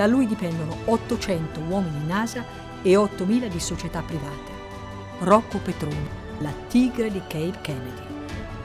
Da lui dipendono 800 uomini NASA e 8.000 di società private. Rocco Petroni, la tigre di Cape Kennedy,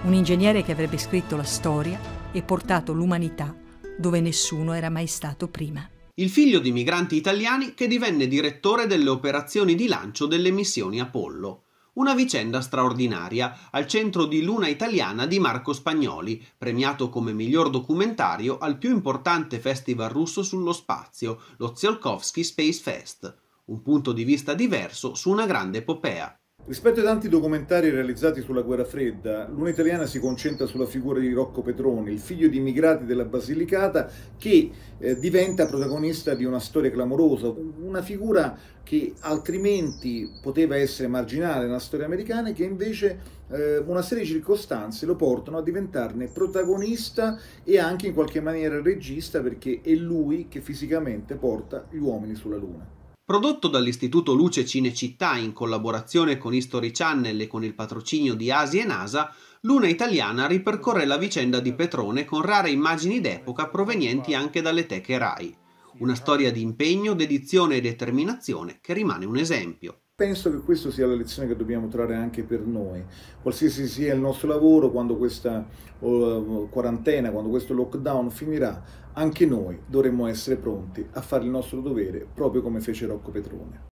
un ingegnere che avrebbe scritto la storia e portato l'umanità dove nessuno era mai stato prima. Il figlio di migranti italiani che divenne direttore delle operazioni di lancio delle missioni Apollo. Una vicenda straordinaria al centro di Luna Italiana di Marco Spagnoli, premiato come miglior documentario al più importante festival russo sullo spazio, lo Tsiolkovsky Space Fest. Un punto di vista diverso su una grande epopea. Rispetto ai tanti documentari realizzati sulla guerra fredda, l'una italiana si concentra sulla figura di Rocco Petroni, il figlio di immigrati della Basilicata, che eh, diventa protagonista di una storia clamorosa, una figura che altrimenti poteva essere marginale nella storia americana e che invece eh, una serie di circostanze lo portano a diventarne protagonista e anche in qualche maniera regista perché è lui che fisicamente porta gli uomini sulla Luna. Prodotto dall'Istituto Luce Cinecittà in collaborazione con History Channel e con il patrocinio di Asi e NASA, Luna Italiana ripercorre la vicenda di Petrone con rare immagini d'epoca provenienti anche dalle teche RAI. Una storia di impegno, dedizione e determinazione che rimane un esempio. Penso che questa sia la lezione che dobbiamo trarre anche per noi, qualsiasi sia il nostro lavoro, quando questa uh, quarantena, quando questo lockdown finirà, anche noi dovremmo essere pronti a fare il nostro dovere, proprio come fece Rocco Petrone.